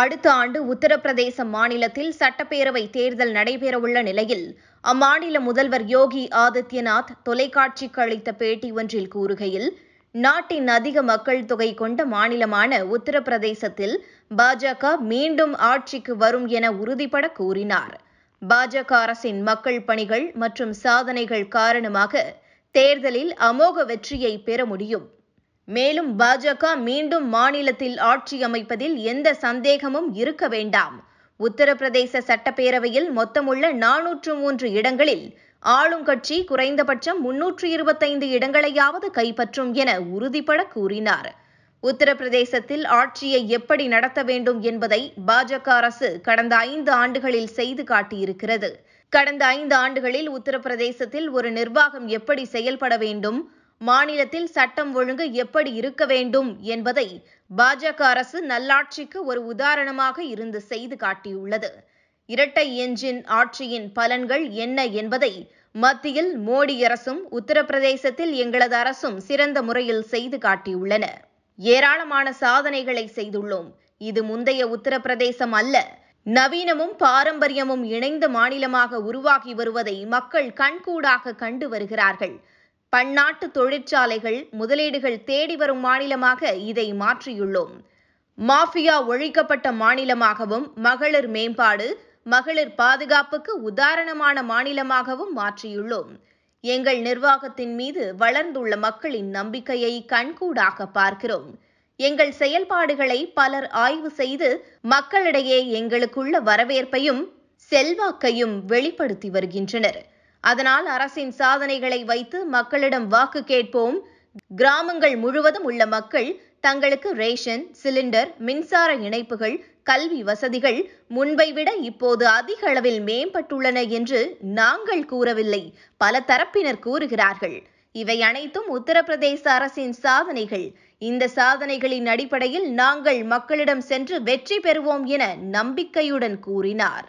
அடுத்த ஆண்டு உத்தரப்பிரதேச மாநிலத்தில் சட்டப்பேரவை தேர்தல் நடைபெறவுள்ள நிலையில் அம்மாநில முதல்வர் யோகி ஆதித்யநாத் தொலைக்காட்சிக்கு அளித்த பேட்டி ஒன்றில் கூறுகையில் நாட்டின் அதிக மக்கள் தொகை கொண்ட மாநிலமான உத்தரப்பிரதேசத்தில் பாஜக மீண்டும் ஆட்சிக்கு வரும் என உறுதிபட கூறினார் பாஜக அரசின் மக்கள் பணிகள் மற்றும் சாதனைகள் காரணமாக தேர்தலில் அமோக வெற்றியை பெற முடியும் மேலும் பாஜக மீண்டும் மாநிலத்தில் ஆட்சி அமைப்பதில் எந்த சந்தேகமும் இருக்க வேண்டாம் உத்தரப்பிரதேச சட்டப்பேரவையில் மொத்தமுள்ள நானூற்று மூன்று இடங்களில் ஆளும் கட்சி குறைந்தபட்சம் முன்னூற்று இருபத்தைந்து இடங்களையாவது கைப்பற்றும் என உறுதிபட கூறினார் உத்தரப்பிரதேசத்தில் ஆட்சியை எப்படி நடத்த வேண்டும் என்பதை பாஜக அரசு கடந்த ஐந்து ஆண்டுகளில் செய்து காட்டியிருக்கிறது கடந்த ஐந்து ஆண்டுகளில் உத்தரப்பிரதேசத்தில் ஒரு நிர்வாகம் எப்படி செயல்பட வேண்டும் மாநிலத்தில் சட்டம் ஒழுங்கு எப்படி இருக்க வேண்டும் என்பதை பாஜக அரசு நல்லாட்சிக்கு ஒரு உதாரணமாக இருந்து செய்து காட்டியுள்ளது இரட்டை எஞ்சின் ஆட்சியின் பலன்கள் என்ன என்பதை மத்தியில் மோடி அரசும் உத்தரப்பிரதேசத்தில் எங்களது அரசும் சிறந்த முறையில் செய்து காட்டியுள்ளன ஏராளமான சாதனைகளை செய்துள்ளோம் இது முந்தைய உத்தரப்பிரதேசம் அல்ல நவீனமும் பாரம்பரியமும் இணைந்த மாநிலமாக உருவாகி வருவதை மக்கள் கண்கூடாக கண்டு வருகிறார்கள் பன்னாட்டு தொழிற்சாலைகள் முதலீடுகள் தேடி வரும் மாநிலமாக இதை மாற்றியுள்ளோம் மாஃபியா ஒழிக்கப்பட்ட மாநிலமாகவும் மகளிர் மேம்பாடு மகளிர் பாதுகாப்புக்கு உதாரணமான மாநிலமாகவும் மாற்றியுள்ளோம் எங்கள் நிர்வாகத்தின் மீது வளர்ந்துள்ள மக்களின் நம்பிக்கையை கண்கூடாக பார்க்கிறோம் எங்கள் செயல்பாடுகளை பலர் ஆய்வு செய்து மக்களிடையே எங்களுக்குள்ள வரவேற்பையும் செல்வாக்கையும் வெளிப்படுத்தி வருகின்றனர் அதனால் அரசின் சாதனைகளை வைத்து மக்களிடம் வாக்கு கேட்போம் கிராமங்கள் முழுவதும் உள்ள மக்கள் தங்களுக்கு ரேஷன் சிலிண்டர் மின்சார இணைப்புகள் கல்வி வசதிகள் முன்பை விட இப்போது அதிக அளவில் மேம்பட்டுள்ளன என்று நாங்கள் கூறவில்லை பல தரப்பினர் கூறுகிறார்கள் இவை அனைத்தும் உத்தரப்பிரதேச அரசின் சாதனைகள் இந்த சாதனைகளின் அடிப்படையில் நாங்கள் மக்களிடம் சென்று வெற்றி பெறுவோம் என நம்பிக்கையுடன் கூறினார்